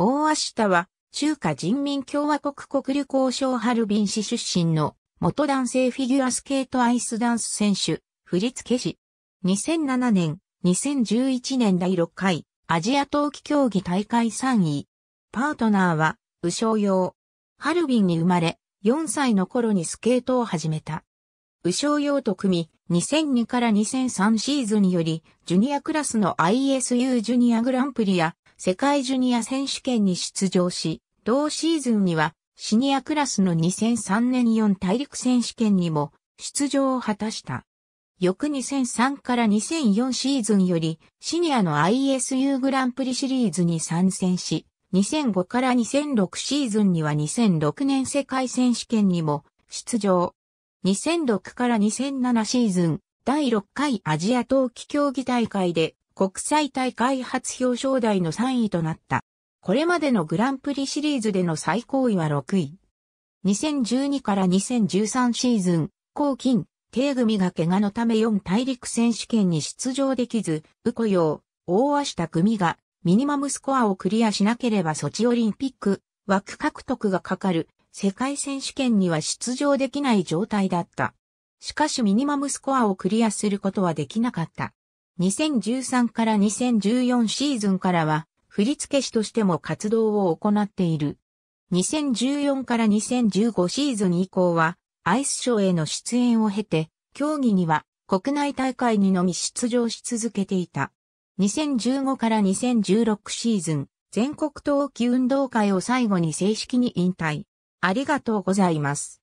大足田は、中華人民共和国国旅行省ハルビン市出身の元男性フィギュアスケートアイスダンス選手、振付師。2007年、2011年第6回アジア冬季競技大会3位。パートナーは、宇翔用。ハルビンに生まれ、4歳の頃にスケートを始めた。宇翔用と組み、2002から2003シーズンより、ジュニアクラスの ISU ジュニアグランプリや、世界ジュニア選手権に出場し、同シーズンにはシニアクラスの2003年4大陸選手権にも出場を果たした。翌2003から2004シーズンよりシニアの ISU グランプリシリーズに参戦し、2005から2006シーズンには2006年世界選手権にも出場。2006から2007シーズン第6回アジア冬季競技大会で国際大会初表彰台の3位となった。これまでのグランプリシリーズでの最高位は6位。2012から2013シーズン、後金、低組が怪我のため4大陸選手権に出場できず、ウコヨ大足田組がミニマムスコアをクリアしなければソチオリンピック枠獲得がかかる世界選手権には出場できない状態だった。しかしミニマムスコアをクリアすることはできなかった。2013から2014シーズンからは、振付師としても活動を行っている。2014から2015シーズン以降は、アイスショーへの出演を経て、競技には国内大会にのみ出場し続けていた。2015から2016シーズン、全国冬季運動会を最後に正式に引退。ありがとうございます。